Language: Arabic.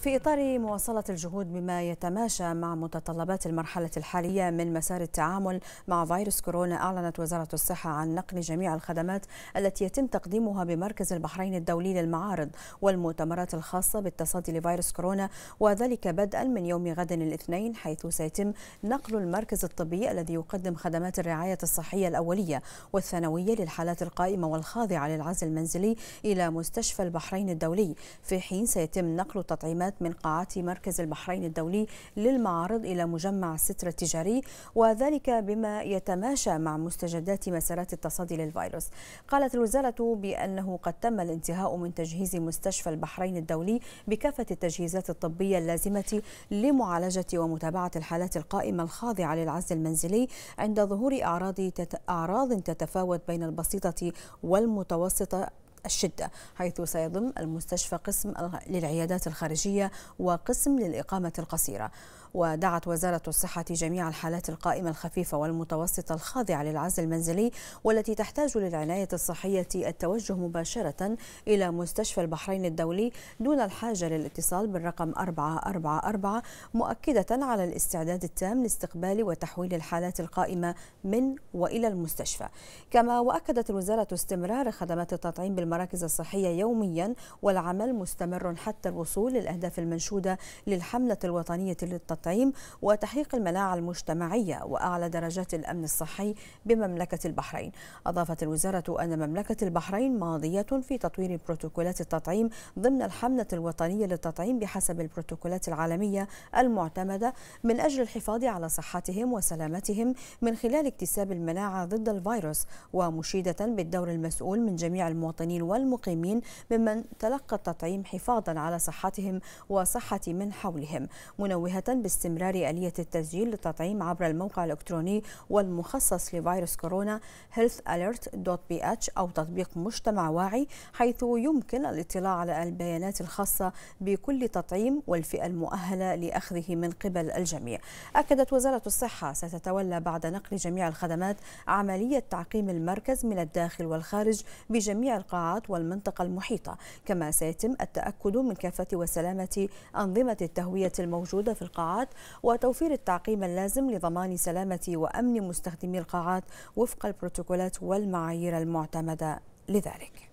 في إطار مواصلة الجهود بما يتماشى مع متطلبات المرحلة الحالية من مسار التعامل مع فيروس كورونا أعلنت وزارة الصحة عن نقل جميع الخدمات التي يتم تقديمها بمركز البحرين الدولي للمعارض والمؤتمرات الخاصة بالتصدي لفيروس كورونا وذلك بدءا من يوم غد الاثنين حيث سيتم نقل المركز الطبي الذي يقدم خدمات الرعاية الصحية الأولية والثانوية للحالات القائمة والخاضعة للعزل المنزلي إلى مستشفى البحرين الدولي في حين سيتم نقل تطعيمات الخدمات من قاعة مركز البحرين الدولي للمعارض إلى مجمع الستر التجاري وذلك بما يتماشى مع مستجدات مسارات التصدي للفيروس قالت الوزارة بأنه قد تم الانتهاء من تجهيز مستشفى البحرين الدولي بكافة التجهيزات الطبية اللازمة لمعالجة ومتابعة الحالات القائمة الخاضعة للعزل المنزلي عند ظهور أعراض تت... أعراض تتفاوت بين البسيطة والمتوسطة الشدة حيث سيضم المستشفى قسم للعيادات الخارجية وقسم للإقامة القصيرة ودعت وزارة الصحة جميع الحالات القائمة الخفيفة والمتوسطة الخاضعة للعزل المنزلي والتي تحتاج للعناية الصحية التوجه مباشرة إلى مستشفى البحرين الدولي دون الحاجة للاتصال بالرقم 444 مؤكدة على الاستعداد التام لاستقبال وتحويل الحالات القائمة من وإلى المستشفى كما وأكدت الوزارة استمرار خدمات التطعيم بالمراكز الصحية يوميا والعمل مستمر حتى الوصول للأهداف المنشودة للحملة الوطنية للتطعيم التطعيم وتحقيق المناعة المجتمعية وأعلى درجات الأمن الصحي بمملكة البحرين أضافت الوزارة أن مملكة البحرين ماضية في تطوير بروتوكولات التطعيم ضمن الحملة الوطنية للتطعيم بحسب البروتوكولات العالمية المعتمدة من أجل الحفاظ على صحتهم وسلامتهم من خلال اكتساب المناعة ضد الفيروس ومشيدة بالدور المسؤول من جميع المواطنين والمقيمين ممن تلقى التطعيم حفاظا على صحتهم وصحة من حولهم منوهة باستمرار آلية التسجيل للتطعيم عبر الموقع الإلكتروني والمخصص لفيروس كورونا healthalert.ph أو تطبيق مجتمع واعي حيث يمكن الاطلاع على البيانات الخاصة بكل تطعيم والفئة المؤهلة لأخذه من قبل الجميع أكدت وزارة الصحة ستتولى بعد نقل جميع الخدمات عملية تعقيم المركز من الداخل والخارج بجميع القاعات والمنطقة المحيطة كما سيتم التأكد من كافة وسلامة أنظمة التهوية الموجودة في القاعات القاعات وتوفير التعقيم اللازم لضمان سلامة وأمن مستخدمي القاعات وفق البروتوكولات والمعايير المعتمدة لذلك